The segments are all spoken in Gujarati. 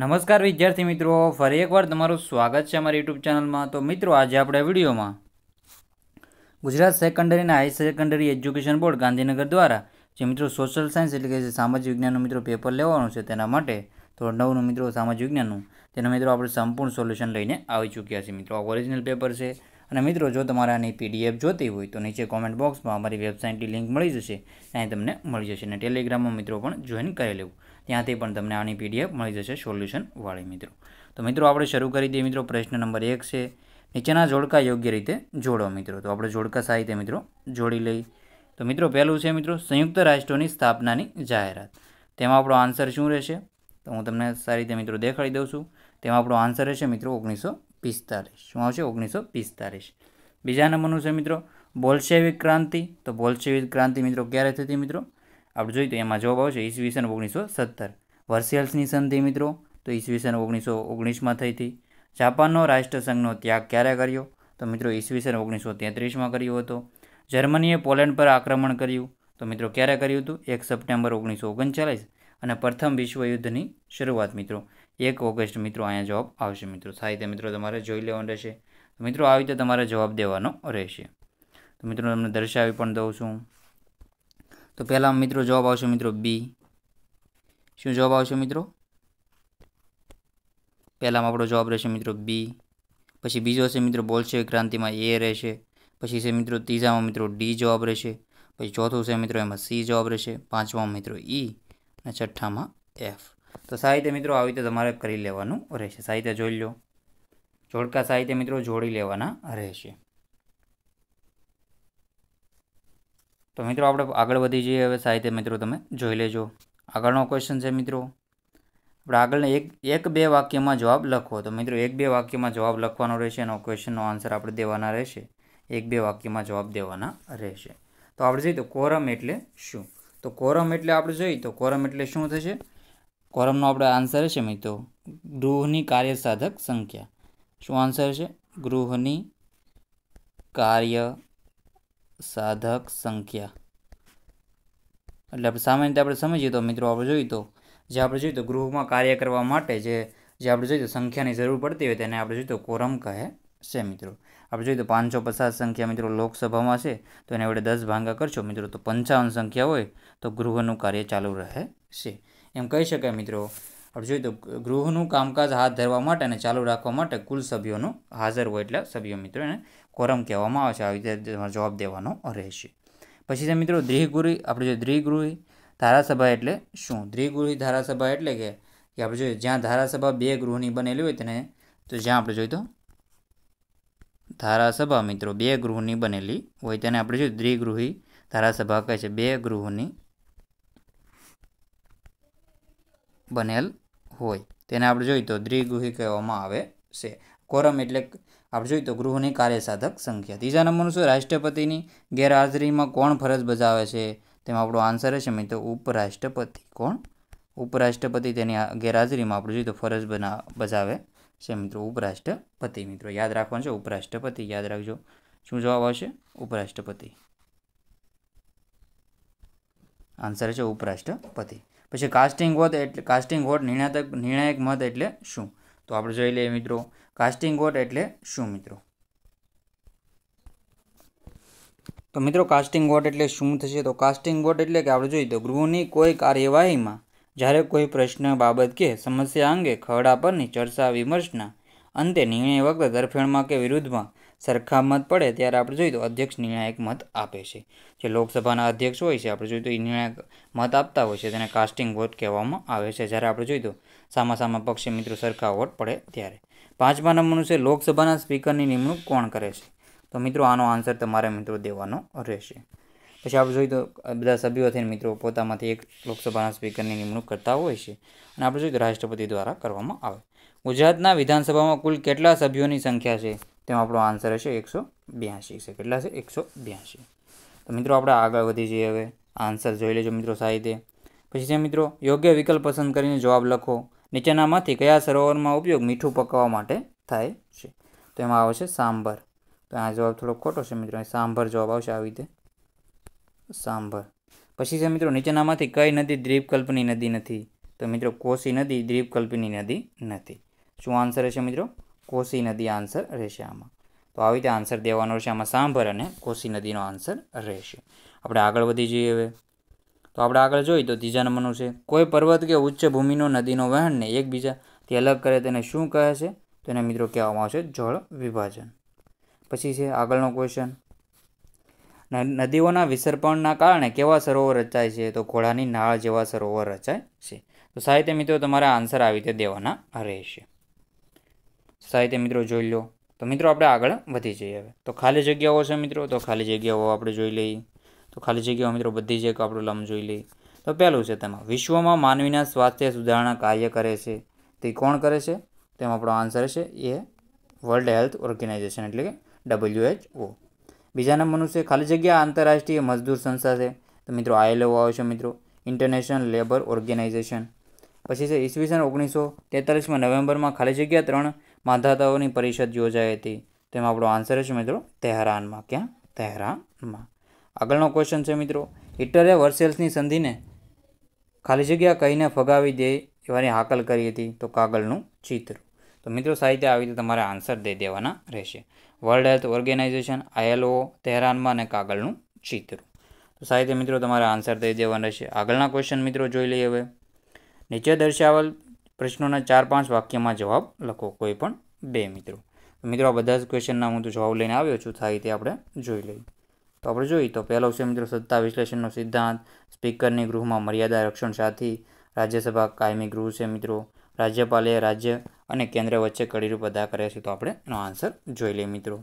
નમસ્કાર વિદ્યાર્થી મિત્રો ફરી એકવાર તમારું સ્વાગત છે અમારી યુટ્યુબ ચેનલમાં તો મિત્રો આજે આપણે વિડીયોમાં ગુજરાત સેકન્ડરી અને high secondary education board Gandhinagar દ્વારા જે મિત્રો સોશિયલ સાયન્સ એટલે કે જે સામાજિક વિજ્ઞાનનું મિત્રો પેપર લેવાનું છે તેના માટે ધોરણ નવનું મિત્રો સામાજિક વિજ્ઞાનનું તેના મિત્રો આપણે સંપૂર્ણ સોલ્યુશન લઈને આવી ચૂક્યા છે મિત્રો આ ઓરિજિનલ પેપર છે અને મિત્રો જો તમારે આની પીડીએફ જોતી હોય તો નીચે કોમેન્ટ બોક્સમાં અમારી વેબસાઇટની લિંક મળી જશે ત્યાં તમને મળી જશે અને ટેલિગ્રામમાં મિત્રો પણ જોઈન કરી લેવું ત્યાંથી પણ તમને આની પીડીએફ મળી જશે સોલ્યુશનવાળી મિત્રો તો મિત્રો આપણે શરૂ કરી દઈએ મિત્રો પ્રશ્ન નંબર એક છે નીચેના જોડકા યોગ્ય રીતે જોડો મિત્રો તો આપણે જોડકા સાહિત્ય મિત્રો જોડી લઈ તો મિત્રો પહેલું છે મિત્રો સંયુક્ત રાષ્ટ્રોની સ્થાપનાની જાહેરાત તેમાં આપણો આન્સર શું રહેશે તો હું તમને સારી રીતે મિત્રો દેખાડી દઉં છું તેમાં આપણો આન્સર રહેશે મિત્રો ઓગણીસો પિસ્તાલીસ શું આવશે ઓગણીસો પિસ્તાલીસ બીજા નંબરનું છે મિત્રો બોલ્શેવિક ક્રાંતિ તો બોલ્શેવિક ક્રાંતિ મિત્રો ક્યારે થતી મિત્રો આપણે જોઈએ તો એમાં જવાબ આવશે ઈસવીસન ઓગણીસો સત્તર વર્સિયલ્સની સંધિ મિત્રો તો ઈસવીસન ઓગણીસો ઓગણીસમાં થઈ હતી જાપાનનો રાષ્ટ્રસંઘનો ત્યાગ ક્યારે કર્યો તો મિત્રો ઈસવીસન ઓગણીસો તેત્રીસમાં કર્યો હતો જર્મનીએ પોલેન્ડ પર આક્રમણ કર્યું તો મિત્રો ક્યારે કર્યું હતું એક સપ્ટેમ્બર ઓગણીસો ઓગણચાલીસ અને પ્રથમ વિશ્વયુદ્ધની શરૂઆત મિત્રો એક ઓગસ્ટ મિત્રો અહીંયા જવાબ આવશે મિત્રો સાહિત્ય મિત્રો તમારે જોઈ લેવાનું રહેશે મિત્રો આવી રીતે તમારે જવાબ દેવાનો રહેશે તો મિત્રો તમને દર્શાવી પણ દઉં છું તો પહેલાં મિત્રો જવાબ આવશે મિત્રો બી શું જવાબ આવશે મિત્રો પહેલાંમાં આપણો જવાબ રહેશે મિત્રો બી પછી બીજો હશે મિત્રો બોલશે ક્રાંતિમાં એ રહેશે પછી છે મિત્રો ત્રીજામાં મિત્રો ડી જવાબ રહેશે પછી ચોથું છે મિત્રો એમાં સી જવાબ રહેશે પાંચમાં મિત્રો ઈ e અને છઠ્ઠામાં એફ તો સાહિત્ય મિત્રો આવી રીતે તમારે કરી લેવાનું રહેશે સાહિત્ય જોઈ લો જોડકા સાહિત્ય મિત્રો જોડી લેવાના રહેશે તો મિત્રો આપણે આગળ વધી જઈએ હવે સાહિત્ય મિત્રો તમે જોઈ લેજો આગળનો ક્વેશ્ચન છે મિત્રો આપણે આગળને એક એક બે વાક્યમાં જવાબ લખો તો મિત્રો એક બે વાક્યમાં જવાબ લખવાનો રહેશે અને ક્વેશ્ચનનો આન્સર આપણે દેવાના રહેશે એક બે વાક્યમાં જવાબ દેવાના રહેશે તો આપણે જોઈએ તો કોરમ એટલે શું તો કોરમ એટલે આપણે જોઈએ તો કોરમ એટલે શું થશે કોરમનો આપણે આન્સર છે મિત્રો ગૃહની કાર્ય સાધક સંખ્યા શું આન્સર છે ગૃહની કાર્ય સાધક સંખ્યા એટલે આપણે સામાન્ય આપણે સમજીએ તો મિત્રો આપણે જોઈએ તો જે આપણે જોઈએ તો ગૃહમાં કાર્ય કરવા માટે જે જે આપણે જોઈએ તો સંખ્યાની જરૂર પડતી હોય તેને આપણે જોઈએ તો કોરમ કહે છે મિત્રો આપણે જોઈએ તો પાંચસો પચાસ સંખ્યા મિત્રો લોકસભામાં છે તો એને આપણે દસ ભાંગા કરશો મિત્રો તો પંચાવન સંખ્યા હોય તો ગૃહનું કાર્ય ચાલુ રહે છે એમ કહી શકાય મિત્રો આપણે જોઈએ તો ગૃહનું કામકાજ હાથ ધરવા માટે અને ચાલુ રાખવા માટે કુલ સભ્યોનું હાજર હોય એટલે સભ્યો મિત્રો એને કોરમ કહેવામાં આવે છે આવી રીતે જવાબ દેવાનો રહેશે પછી છે મિત્રો દ્વિગૃહી આપણે જોઈએ દ્વિગૃહી ધારાસભા એટલે શું દ્વિગૃહી ધારાસભા એટલે કે આપણે જોઈએ જ્યાં ધારાસભા બે ગૃહની બનેલી હોય તેને તો જ્યાં આપણે જોઈએ તો ધારાસભા મિત્રો બે ગૃહની બનેલી હોય તેને આપણે જોઈએ દ્વિગૃહી ધારાસભા કહે છે બે ગૃહની બનેલ હોય તેને આપણે જોઈએ તો દ્વિગૃહી કહેવામાં આવે છે કોરમ એટલે આપણે જોઈએ તો ગૃહની કાર્યસાધક સંખ્યા ત્રીજા નંબરનું શું રાષ્ટ્રપતિની ગેરહાજરીમાં કોણ ફરજ બજાવે છે તેમાં આપણો આન્સર હશે મિત્રો ઉપરાષ્ટ્રપતિ કોણ ઉપરાષ્ટ્રપતિ તેની ગેરહાજરીમાં આપણે જોઈએ તો ફરજ બના બજાવે છે મિત્રો ઉપરાષ્ટ્રપતિ મિત્રો યાદ રાખવાનું છે ઉપરાષ્ટ્રપતિ યાદ રાખજો શું જવાબ આવશે ઉપરાષ્ટ્રપતિ આન્સર છે ઉપરાષ્ટ્રપતિ પછી કાસ્ટિંગ વોટ એટલે કાસ્ટિંગ વોટ નિર્ણાયક નિર્ણાયક મત એટલે શું તો આપણે જોઈ લઈએ મિત્રો કાસ્ટિંગ વોટ એટલે શું મિત્રો તો મિત્રો કાસ્ટિંગ વોટ એટલે શું થશે તો કાસ્ટિંગ વોટ એટલે કે આપણે જોઈએ તો ગૃહની કોઈ કાર્યવાહીમાં જ્યારે કોઈ પ્રશ્ન બાબત કે સમસ્યા અંગે ખરડા પરની ચર્ચા વિમર્શના અંતે નિર્ણય વખતે તરફેણમાં કે વિરુદ્ધમાં સરખા મત પડે ત્યારે આપણે જોઈએ તો અધ્યક્ષ નિર્ણાયક મત આપે છે જે લોકસભાના અધ્યક્ષ હોય છે આપણે જોઈએ તો એ નિર્ણાયક મત આપતા હોય છે તેને કાસ્ટિંગ વોટ કહેવામાં આવે છે જ્યારે આપણે જોઈએ તો સામા સામા પક્ષે મિત્રો સરખા વોટ પડે ત્યારે પાંચમા નંબરનું છે લોકસભાના સ્પીકરની નિમણૂક કોણ કરે છે તો મિત્રો આનો આન્સર તમારે મિત્રો દેવાનો રહેશે પછી આપણે જોઈએ તો બધા સભ્યો થઈને મિત્રો પોતામાંથી એક લોકસભાના સ્પીકરની નિમણૂક કરતા હોય છે અને આપણે જોઈએ તો રાષ્ટ્રપતિ દ્વારા કરવામાં આવે ગુજરાતના વિધાનસભામાં કુલ કેટલા સભ્યોની સંખ્યા છે તેમાં આપણો આન્સર હશે એકસો બ્યાસી છે કેટલા છે એકસો બ્યાસી તો મિત્રો આપણે આગળ વધી જઈએ હવે આન્સર જોઈ લેજો મિત્રો સાહિત્ય પછી છે મિત્રો યોગ્ય વિકલ્પ પસંદ કરીને જવાબ લખો નીચેનામાંથી કયા સરોવરમાં ઉપયોગ મીઠું પકવવા માટે થાય છે તો એમાં આવશે સાંભર તો આ જવાબ થોડો ખોટો છે મિત્રો સાંભર જવાબ આવશે આવી રીતે સાંભર પછી છે મિત્રો નીચેનામાંથી કઈ નદી દ્વીપકલ્પની નદી નથી તો મિત્રો કોસી નદી દ્વીપકલ્પની નદી નથી શું આન્સર હશે મિત્રો કોસી નદી આન્સર રહેશે આમાં તો આવી રીતે આન્સર દેવાનો રહેશે આમાં સાંભર અને કોસી નદીનો આન્સર રહેશે આપણે આગળ વધી જઈએ હવે તો આપણે આગળ જોઈએ તો ત્રીજા નંબરનું છે કોઈ પર્વત કે ઉચ્ચ ભૂમિનો નદીનો વહેણને એકબીજાથી અલગ કરે તેને શું કહે છે તો એને મિત્રો કહેવામાં આવશે જળ વિભાજન પછી છે આગળનો ક્વેશ્ચન નદીઓના વિસર્પણના કારણે કેવા સરોવર રચાય છે તો ઘોડાની નાળ જેવા સરોવર રચાય છે તો સાહિત્ય મિત્રો તમારે આન્સર આવી રીતે દેવાના રહેશે સાહિત્ય મિત્રો જોઈ લો તો મિત્રો આપણે આગળ વધી જઈએ હવે તો ખાલી જગ્યાઓ છે મિત્રો તો ખાલી જગ્યાઓ આપણે જોઈ લઈએ તો ખાલી જગ્યાઓ મિત્રો બધી છે કે આપણું લંબ જોઈ લઈએ તો પહેલું છે તેમાં વિશ્વમાં માનવીના સ્વાસ્થ્ય સુધારણા કાર્ય કરે છે તે કોણ કરે છે તેમાં આપણો આન્સર છે એ વર્લ્ડ હેલ્થ ઓર્ગેનાઇઝેશન એટલે કે ડબલ્યુએચઓ બીજા નંબરનું છે ખાલી જગ્યા આંતરરાષ્ટ્રીય મજદૂર સંસ્થા છે તો મિત્રો આઈએલઓ આવે છે મિત્રો ઇન્ટરનેશનલ લેબર ઓર્ગેનાઇઝેશન પછી છે ઈસવીસન ઓગણીસો તેતાલીસમાં નવેમ્બરમાં ખાલી જગ્યા ત્રણ માંધાતાઓની પરિષદ યોજાઈ હતી તેમાં આપણો આન્સર છે મિત્રો તહેરાનમાં ક્યાં તહેરાનમાં આગળનો ક્વેશ્ચન છે મિત્રો હિટલરે વર્સેલ્સની સંધિને ખાલી જગ્યા કહીને ફગાવી દે એવાની હાકલ કરી હતી તો કાગળનું ચિત્ર તો મિત્રો સાહિત્ય આવી રીતે તમારે આન્સર દઈ દેવાના રહેશે વર્લ્ડ હેલ્થ ઓર્ગેનાઇઝેશન આઈએલઓ તહેરાનમાં અને કાગળનું ચિત્ર તો સાહિત્ય મિત્રો તમારે આન્સર દઈ દેવાના રહેશે આગળના ક્વેશ્ચન મિત્રો જોઈ લઈએ હવે નીચે દર્શાવેલ પ્રશ્નોના ચાર પાંચ વાક્યમાં જવાબ લખો કોઈ પણ બે મિત્રો મિત્રો આ બધા જ ક્વેશ્ચનના હું તો જવાબ લઈને આવ્યો છું થાય તે આપણે જોઈ લઈએ તો આપણે જોઈએ તો પહેલો છે મિત્રો સત્તા વિશ્લેષણનો સિદ્ધાંત સ્પીકરની ગૃહમાં મર્યાદા રક્ષણ સાથી રાજ્યસભા કાયમી ગૃહ છે મિત્રો રાજ્યપાલે રાજ્ય અને કેન્દ્ર વચ્ચે કડીરૂપ અદા કરે છે તો આપણે એનો આન્સર જોઈ લઈએ મિત્રો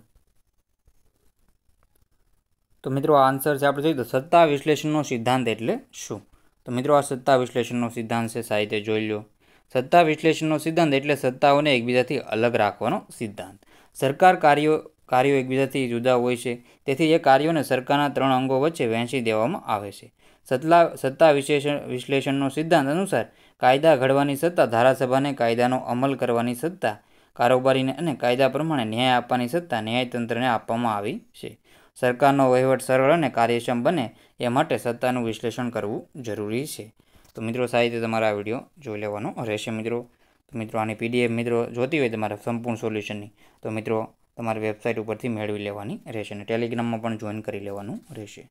તો મિત્રો આ આન્સર છે આપણે જોઈએ તો સત્તા વિશ્લેષણનો સિદ્ધાંત એટલે શું તો મિત્રો આ સત્તા વિશ્લેષણનો સિદ્ધાંત છે સાહિત્ય જોઈ લો સત્તા વિશ્લેષણનો સિદ્ધાંત એટલે સત્તાઓને એકબીજાથી અલગ રાખવાનો સિદ્ધાંત સરકાર કાર્યો કાર્યો એકબીજાથી જુદા હોય છે તેથી એ કાર્યોને સરકારના ત્રણ અંગો વચ્ચે વહેંચી દેવામાં આવે છે સત્તા સત્તા વિશેષણ વિશ્લેષણનો સિદ્ધાંત અનુસાર કાયદા ઘડવાની સત્તા ધારાસભાને કાયદાનો અમલ કરવાની સત્તા કારોબારીને અને કાયદા પ્રમાણે ન્યાય આપવાની સત્તા ન્યાયતંત્રને આપવામાં આવી છે સરકારનો વહીવટ સરળ અને કાર્યક્ષમ બને એ માટે સત્તાનું વિશ્લેષણ કરવું જરૂરી છે તો મિત્રો સાહિત્ય તમારા આ વિડીયો જોઈ લેવાનો રહેશે મિત્રો તો મિત્રો આની પીડીએફ મિત્રો જોતી હોય તમારા સંપૂર્ણ સોલ્યુશનની તો મિત્રો તમારી વેબસાઇટ ઉપરથી મેળવી લેવાની રહેશે અને ટેલિગ્રામમાં પણ જોઈન કરી લેવાનું રહેશે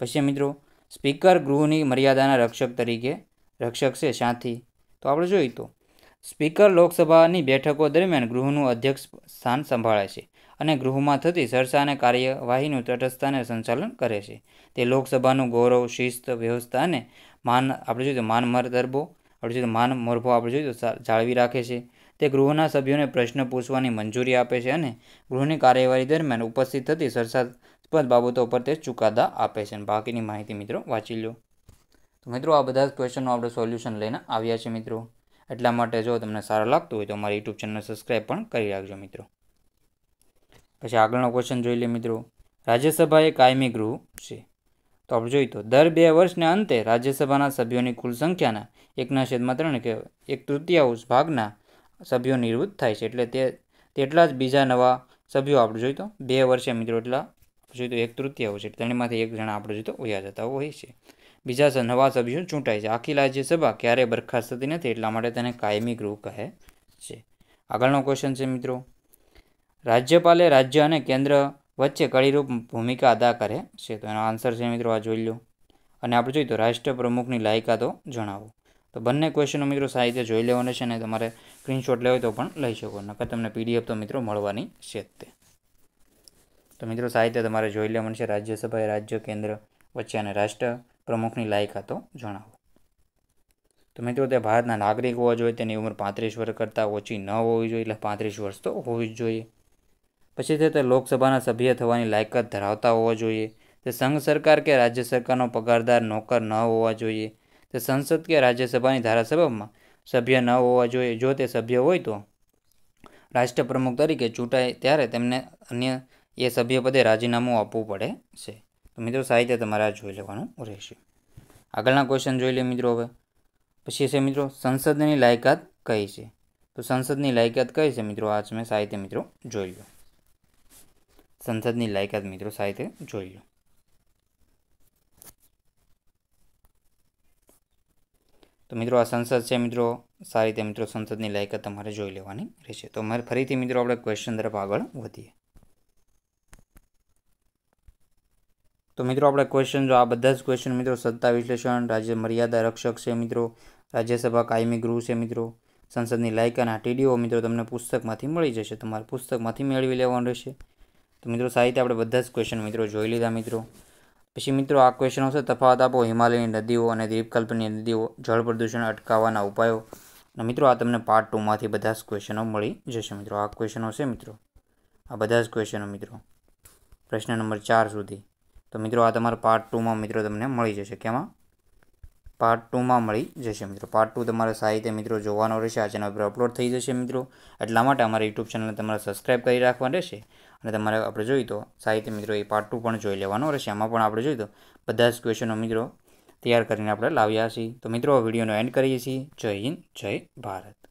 પછી મિત્રો સ્પીકર ગૃહની મર્યાદાના રક્ષક તરીકે રક્ષક છે શાંતિ તો આપણે જોઈએ તો સ્પીકર લોકસભાની બેઠકો દરમિયાન ગૃહનું અધ્યક્ષ સ્થાન સંભાળે છે અને ગૃહમાં થતી ચર્ચા અને કાર્યવાહીનું તટસ્થાને સંચાલન કરે છે તે લોકસભાનું ગૌરવ શિસ્ત વ્યવસ્થા અને માન આપણે જોઈએ તો માન મરદરબો આપણે જોઈએ તો માન મોરબો આપણે જોઈએ તો જાળવી રાખે છે તે ગૃહના સભ્યોને પ્રશ્ન પૂછવાની મંજૂરી આપે છે અને ગૃહની કાર્યવાહી દરમિયાન ઉપસ્થિત થતી સરસાસ્પદ બાબતો પર તે ચુકાદા આપે છે અને બાકીની માહિતી મિત્રો વાંચી લો તો મિત્રો આ બધા જ ક્વેશ્ચનનું આપણે સોલ્યુશન લઈને આવ્યા છે મિત્રો એટલા માટે જો તમને સારું લાગતું હોય તો અમારી યુટ્યુબ ચેનલ સબસ્ક્રાઈબ પણ કરી રાખજો મિત્રો પછી આગળનો ક્વેશ્ચન જોઈ લે મિત્રો રાજ્યસભા એ કાયમી ગૃહ છે તો આપણે જોઈએ તો દર બે વર્ષના અંતે રાજ્યસભાના સભ્યોની કુલ સંખ્યાના એકના છેદમાં ત્રણ કે એક તૃતીયાંશ ભાગના સભ્યો નિવૃત્ત થાય છે એટલે તે તેટલા જ બીજા નવા સભ્યો આપણે જોઈએ તો બે વર્ષે મિત્રો એટલા જોઈ તો એક તૃતીયાંશ એટલે તેણીમાંથી એક જણા આપણે જોઈ તો ઓયા જતા હોય છે બીજા નવા સભ્યો ચૂંટાય છે આખી રાજ્યસભા ક્યારેય બરખાસ્ત થતી નથી એટલા માટે તેને કાયમી ગૃહ કહે છે આગળનો ક્વેશ્ચન છે મિત્રો રાજ્યપાલે રાજ્ય અને કેન્દ્ર વચ્ચે કડીરૂપ ભૂમિકા અદા કરે છે તો એનો આન્સર છે મિત્રો આ જોઈ લો અને આપણે જોઈએ તો રાષ્ટ્ર પ્રમુખની લાયકાતો જણાવો તો બંને ક્વેશ્ચનો મિત્રો સાહિત્ય જોઈ લેવાના છે અને તમારે સ્ક્રીનશોટ લેવો તો પણ લઈ શકો નકર તમને પીડીએફ તો મિત્રો મળવાની છે તે તો મિત્રો સાહિત્ય તમારે જોઈ લેવાનું છે રાજ્યસભા રાજ્ય કેન્દ્ર વચ્ચે અને રાષ્ટ્ર પ્રમુખની લાયકાતો જણાવો તો મિત્રો તે ભારતના નાગરિક હોવા જોઈએ તેની ઉંમર પાંત્રીસ વર્ષ કરતાં ઓછી ન હોવી જોઈએ એટલે પાંત્રીસ વર્ષ તો હોવી જ જોઈએ પછી તે તે લોકસભાના સભ્ય થવાની લાયકાત ધરાવતા હોવા જોઈએ તે સંઘ સરકાર કે રાજ્ય સરકારનો પગારદાર નોકર ન હોવા જોઈએ તે સંસદ કે રાજ્યસભાની ધારાસભામાં સભ્ય ન હોવા જોઈએ જો તે સભ્ય હોય તો રાષ્ટ્રપ્રમુખ તરીકે ચૂંટાય ત્યારે તેમને અન્ય એ સભ્યપદે રાજીનામું આપવું પડે છે તો મિત્રો સાહિત્ય તમારે આ જોઈ લેવાનું રહેશે આગળના ક્વેશ્ચન જોઈ લે મિત્રો હવે પછી છે મિત્રો સંસદની લાયકાત કઈ છે તો સંસદની લાયકાત કઈ છે મિત્રો આજ મેં સાહિત્ય મિત્રો જોઈ લો સંસદની લાયકાત મિત્રો સાહિત્ય જોઈ લો તો મિત્રો આ સંસદ છે મિત્રો સારી રીતે મિત્રો સંસદની લાયકાત તમારે જોઈ લેવાની રહેશે તો મારે ફરીથી મિત્રો આપણે ક્વેશ્ચન તરફ આગળ વધીએ તો મિત્રો આપણે ક્વેશ્ચન જો આ બધા જ ક્વેશ્ચન મિત્રો સત્તા વિશ્લેષણ રાજ્ય મર્યાદા રક્ષક છે મિત્રો રાજ્યસભા કાયમી ગૃહ છે મિત્રો સંસદની લાયકાના ટીડીઓ મિત્રો તમને પુસ્તકમાંથી મળી જશે તમારે પુસ્તકમાંથી મેળવી લેવાનું રહેશે તો મિત્રો સાહિત્ય આપણે બધા જ ક્વેશ્ચન મિત્રો જોઈ લીધા મિત્રો પછી મિત્રો આ ક્વેશ્ચનો છે તફાવત આપો હિમાલયની નદીઓ અને દ્વીપકલ્પની નદીઓ જળ પ્રદૂષણ અટકાવવાના ઉપાયો અને મિત્રો આ તમને પાર્ટ ટુમાંથી બધા જ ક્વેશ્ચનો મળી જશે મિત્રો આ ક્વેશ્ચનો છે મિત્રો આ બધા જ ક્વેશ્ચનો મિત્રો પ્રશ્ન નંબર ચાર સુધી તો મિત્રો આ તમારા પાર્ટ ટુમાં મિત્રો તમને મળી જશે કેમાં પાર્ટ ટુમાં મળી જશે મિત્રો પાર્ટ ટુ તમારે સાહિત્ય મિત્રો જોવાનો રહેશે આ ચેનલ પર અપલોડ થઈ જશે મિત્રો એટલા માટે અમારા યુટ્યુબ ચેનલને તમારે સબસ્ક્રાઈબ કરી રાખવા રહેશે અને તમારે આપણે જોઈએ તો સાહિત્ય મિત્રો એ પાર્ટ ટુ પણ જોઈ લેવાનો રહેશે આમાં પણ આપણે જોઈએ તો બધા જ ક્વેશ્ચનો મિત્રો તૈયાર કરીને આપણે લાવ્યા છીએ તો મિત્રો વિડીયોનો એન્ડ કરીએ છીએ જય હિન્દ જય ભારત